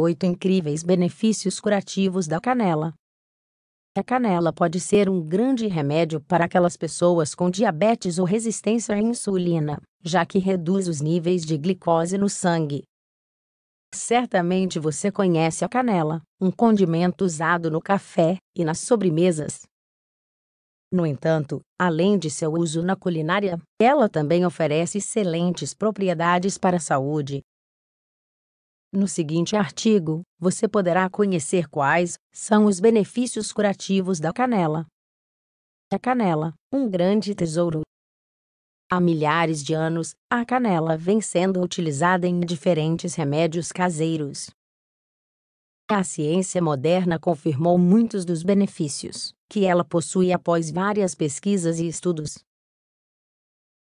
8 incríveis benefícios curativos da canela. A canela pode ser um grande remédio para aquelas pessoas com diabetes ou resistência à insulina, já que reduz os níveis de glicose no sangue. Certamente você conhece a canela, um condimento usado no café e nas sobremesas. No entanto, além de seu uso na culinária, ela também oferece excelentes propriedades para a saúde, no seguinte artigo, você poderá conhecer quais são os benefícios curativos da canela. A canela, um grande tesouro. Há milhares de anos, a canela vem sendo utilizada em diferentes remédios caseiros. A ciência moderna confirmou muitos dos benefícios que ela possui após várias pesquisas e estudos.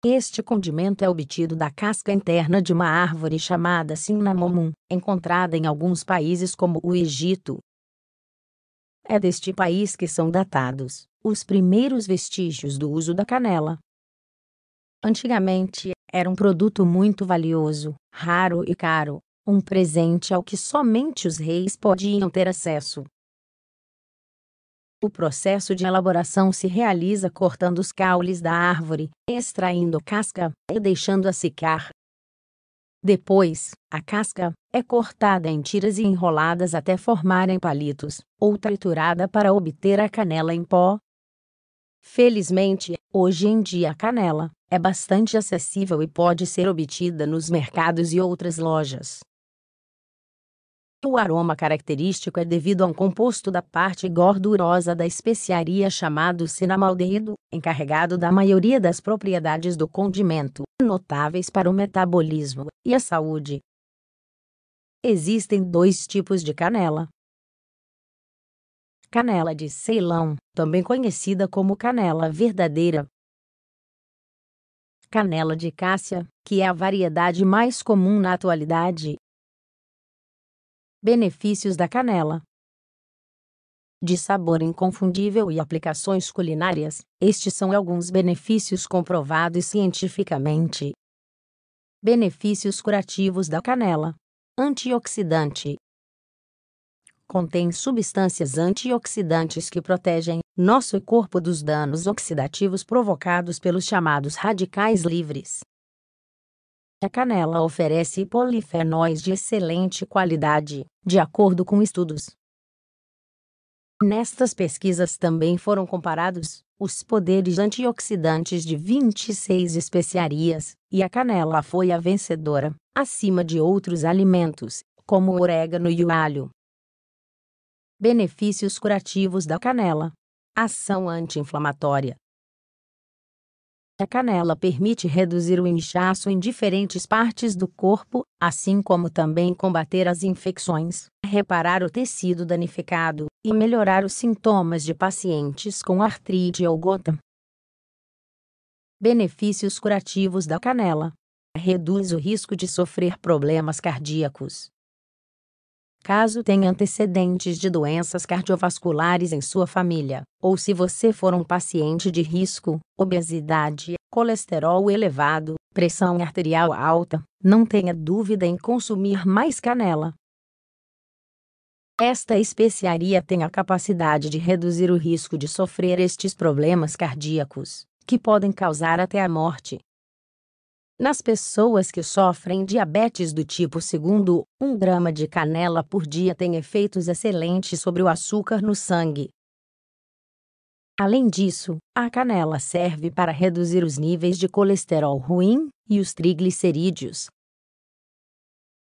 Este condimento é obtido da casca interna de uma árvore chamada cinnamomum, encontrada em alguns países como o Egito. É deste país que são datados os primeiros vestígios do uso da canela. Antigamente, era um produto muito valioso, raro e caro, um presente ao que somente os reis podiam ter acesso. O processo de elaboração se realiza cortando os caules da árvore, extraindo a casca e deixando-a secar. Depois, a casca é cortada em tiras e enroladas até formarem palitos, ou triturada para obter a canela em pó. Felizmente, hoje em dia a canela é bastante acessível e pode ser obtida nos mercados e outras lojas. O aroma característico é devido a um composto da parte gordurosa da especiaria chamado cinamaldeído, encarregado da maioria das propriedades do condimento, notáveis para o metabolismo e a saúde. Existem dois tipos de canela. Canela de Ceilão, também conhecida como canela verdadeira. Canela de Cássia, que é a variedade mais comum na atualidade, Benefícios da canela. De sabor inconfundível e aplicações culinárias, estes são alguns benefícios comprovados cientificamente. Benefícios curativos da canela: antioxidante. Contém substâncias antioxidantes que protegem nosso corpo dos danos oxidativos provocados pelos chamados radicais livres. A canela oferece polifenóis de excelente qualidade, de acordo com estudos. Nestas pesquisas também foram comparados os poderes antioxidantes de 26 especiarias, e a canela foi a vencedora, acima de outros alimentos, como o orégano e o alho. Benefícios curativos da canela: ação anti-inflamatória, a canela permite reduzir o inchaço em diferentes partes do corpo, assim como também combater as infecções, reparar o tecido danificado e melhorar os sintomas de pacientes com artrite ou gota. Benefícios curativos da canela: reduz o risco de sofrer problemas cardíacos, caso tenha antecedentes de doenças cardiovasculares em sua família, ou se você for um paciente de risco, obesidade, colesterol elevado, pressão arterial alta, não tenha dúvida em consumir mais canela. Esta especiaria tem a capacidade de reduzir o risco de sofrer estes problemas cardíacos, que podem causar até a morte. Nas pessoas que sofrem diabetes do tipo 2, um grama de canela por dia tem efeitos excelentes sobre o açúcar no sangue. Além disso, a canela serve para reduzir os níveis de colesterol ruim e os triglicerídeos.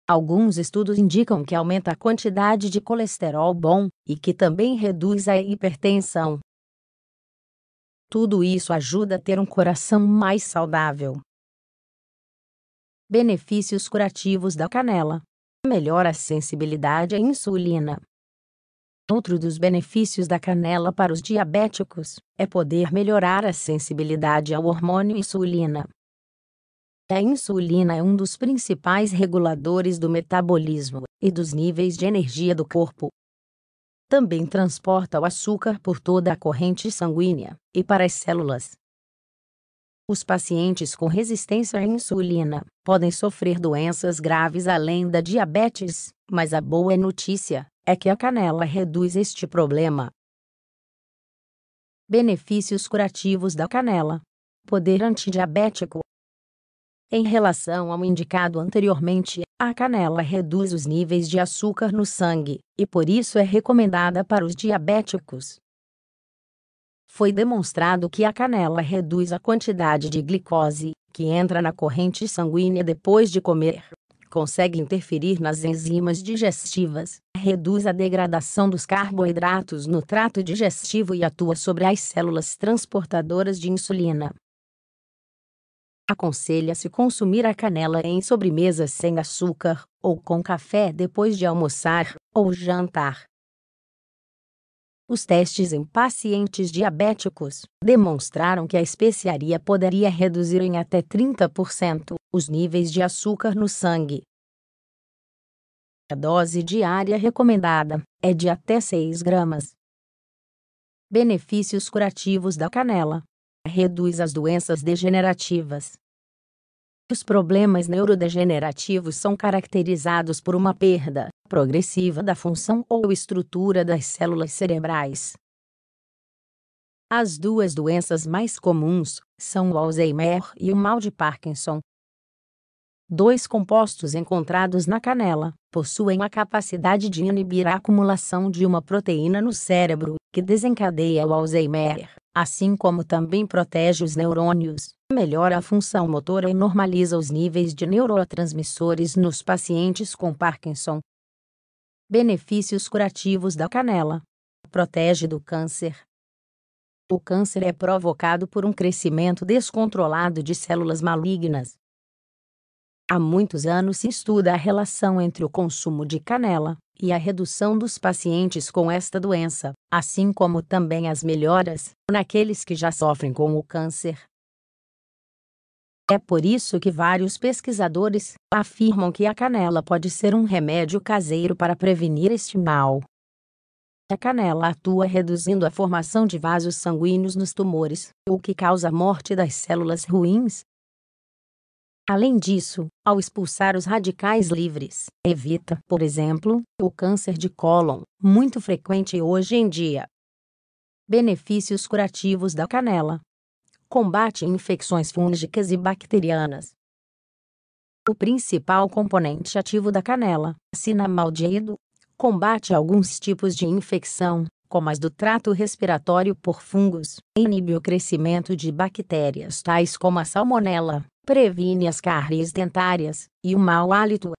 Alguns estudos indicam que aumenta a quantidade de colesterol bom e que também reduz a hipertensão. Tudo isso ajuda a ter um coração mais saudável. Benefícios curativos da canela. Melhora a sensibilidade à insulina. Outro dos benefícios da canela para os diabéticos é poder melhorar a sensibilidade ao hormônio insulina. A insulina é um dos principais reguladores do metabolismo e dos níveis de energia do corpo. Também transporta o açúcar por toda a corrente sanguínea e para as células, os pacientes com resistência à insulina podem sofrer doenças graves além da diabetes, mas a boa notícia é que a canela reduz este problema. Benefícios curativos da canela: poder antidiabético. Em relação ao indicado anteriormente, a canela reduz os níveis de açúcar no sangue e por isso é recomendada para os diabéticos foi demonstrado que a canela reduz a quantidade de glicose que entra na corrente sanguínea depois de comer, consegue interferir nas enzimas digestivas, reduz a degradação dos carboidratos no trato digestivo e atua sobre as células transportadoras de insulina. Aconselha-se consumir a canela em sobremesas sem açúcar, ou com café depois de almoçar ou jantar. Os testes em pacientes diabéticos demonstraram que a especiaria poderia reduzir em até 30% os níveis de açúcar no sangue. A dose diária recomendada é de até 6 gramas. Benefícios curativos da canela: reduz as doenças degenerativas, os problemas neurodegenerativos são caracterizados por uma perda progressiva da função ou estrutura das células cerebrais. As duas doenças mais comuns são o Alzheimer e o mal de Parkinson. Dois compostos encontrados na canela possuem a capacidade de inibir a acumulação de uma proteína no cérebro, que desencadeia o Alzheimer, assim como também protege os neurônios melhora a função motora e normaliza os níveis de neurotransmissores nos pacientes com Parkinson. Benefícios curativos da canela: protege do câncer. O câncer é provocado por um crescimento descontrolado de células malignas. Há muitos anos se estuda a relação entre o consumo de canela e a redução dos pacientes com esta doença, assim como também as melhoras naqueles que já sofrem com o câncer. É por isso que vários pesquisadores afirmam que a canela pode ser um remédio caseiro para prevenir este mal. A canela atua reduzindo a formação de vasos sanguíneos nos tumores, o que causa a morte das células ruins. Além disso, ao expulsar os radicais livres, evita, por exemplo, o câncer de cólon, muito frequente hoje em dia. Benefícios curativos da canela combate infecções fúngicas e bacterianas. O principal componente ativo da canela, cinamaldeído, combate alguns tipos de infecção, como as do trato respiratório por fungos, inibe o crescimento de bactérias tais como a salmonela, previne as caries dentárias e o mau hálito,